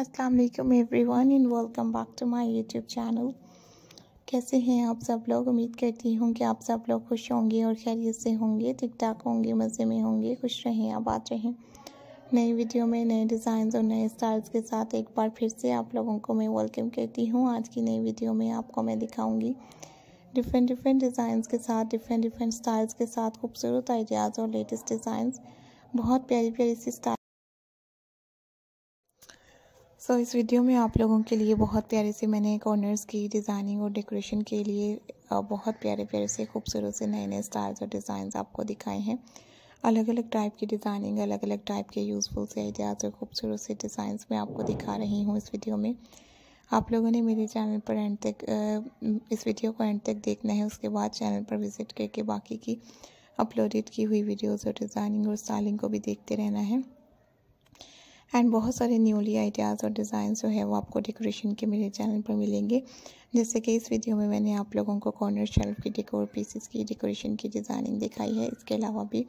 अस्सलाम वालेकुम everyone and welcome back to my YouTube channel कैसे हैं आप सब लोग उम्मीद करती हूँ कि आप सब लोग खुश होंगे और खैरियत से होंगे ठीक ठाक होंगे मज़े में होंगे खुश रहें आबाद रहें नई वीडियो में नए डिज़ाइन और नए स्टाइल्स के साथ एक बार फिर से आप लोगों को मैं वेलकम करती हूँ आज की नई वीडियो में आपको मैं दिखाऊँगी डिफरेंट डिफरेंट डिज़ाइंस के साथ डिफरेंट डिफरेंट स्टाइल्स के साथ खूबसूरत आइडियाज़ और लेटेस्ट डिज़ाइन बहुत प्यारी प्यारी सी स्टाइल सो so, इस वीडियो में आप लोगों के लिए बहुत प्यारे से मैंने कॉर्नर्स की डिज़ाइनिंग और डेकोरेशन के लिए बहुत प्यारे प्यारे से खूबसूरत से नए नए स्टाइल्स और डिज़ाइन आपको दिखाए हैं अलग अलग टाइप की डिज़ाइनिंग अलग अलग टाइप के यूज़फुल से आइडियाज़ और खूबसूरत से डिज़ाइंस मैं आपको दिखा रही हूँ इस वीडियो में आप लोगों ने मेरे चैनल पर एंड तक इस वीडियो को एंड तक देखना है उसके बाद चैनल पर विज़िट करके बाकी की अपलोडेड की हुई वीडियोज़ और डिज़ाइनिंग और स्टाइलिंग को भी देखते रहना है एंड बहुत सारे न्यूली आइडियाज़ और डिज़ाइन जो है वो आपको डेकोरेशन के मेरे चैनल पर मिलेंगे जैसे कि इस वीडियो में मैंने आप लोगों को कॉर्नर शेल्फ की डेकोर पीसेस की डेकोरेशन की डिज़ाइनिंग दिखाई है इसके अलावा भी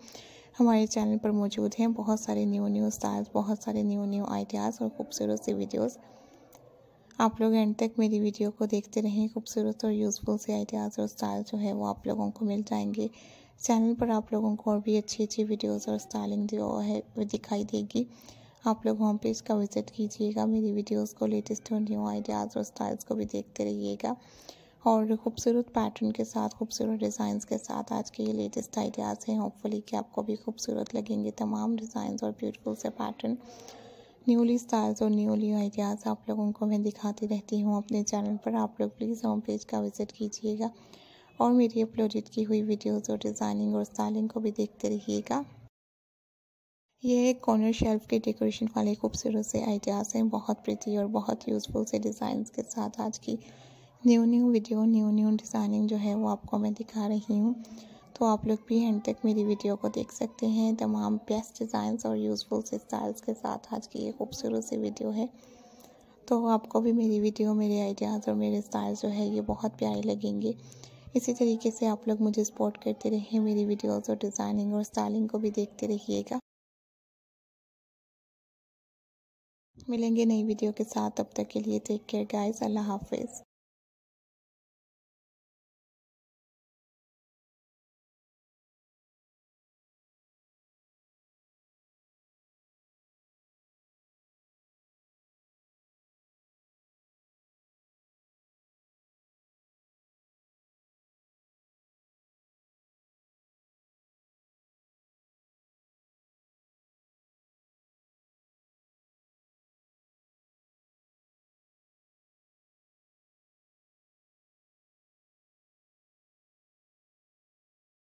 हमारे चैनल पर मौजूद हैं बहुत सारे न्यू न्यू स्टाइल्स बहुत सारे न्यू न्यू आइडियाज़ और खूबसूरत सी वीडियोज़ आप लोग एंड तक मेरी वीडियो को देखते रहें खूबसूरत और यूज़फुल से आइडियाज़ और स्टाइल जो है वो आप लोगों को मिल जाएंगे चैनल पर आप लोगों को और भी अच्छी अच्छी वीडियोस और स्टाइलिंग जो है वो दिखाई देगी आप लोग होम पेज का विज़िट कीजिएगा मेरी वीडियोस को लेटेस्ट और न्यू आइडियाज़ और स्टाइल्स को भी देखते रहिएगा और खूबसूरत पैटर्न के साथ खूबसूरत डिज़ाइंस के साथ आज के ये लेटेस्ट आइडियाज़ हैं होपफुली कि आपको भी खूबसूरत लगेंगे तमाम डिज़ाइंस और ब्यूटीफुल से पैटर्न न्यूली स्टाइल्स और न्यूली आइडियाज़ आप लोगों को मैं दिखाती रहती हूँ अपने चैनल पर आप लोग प्लीज़ होम पेज का विज़िट कीजिएगा और मेरी अपलोडेड की हुई वीडियोज़ और डिज़ाइनिंग और स्टाइलिंग को भी देखते रहिएगा ये कॉर्नर शेल्फ के डेकोरेशन वाले खूबसूरत से आइडियाज़ हैं बहुत प्रीति और बहुत यूज़फुल से डिज़ाइन के साथ आज की new new video new new designing जो है वो आपको मैं दिखा रही हूँ तो आप लोग भी एंड तक मेरी वीडियो को देख सकते हैं तमाम बेस्ट डिज़ाइंस और यूज़फुल से स्टाइल्स के साथ आज की ये खूबसूरत सी वीडियो है तो आपको भी मेरी वीडियो मेरे आइडियाज़ और मेरे स्टाइल्स जो है ये बहुत प्यारे लगेंगे इसी तरीके से आप लोग मुझे सपोर्ट करते रहें मेरी वीडियोज़ और डिज़ाइनिंग और स्टाइलिंग को भी देखते रहिएगा मिलेंगे नई वीडियो के साथ तब तक के लिए टेक केयर गाइस अल्लाह हाफिज़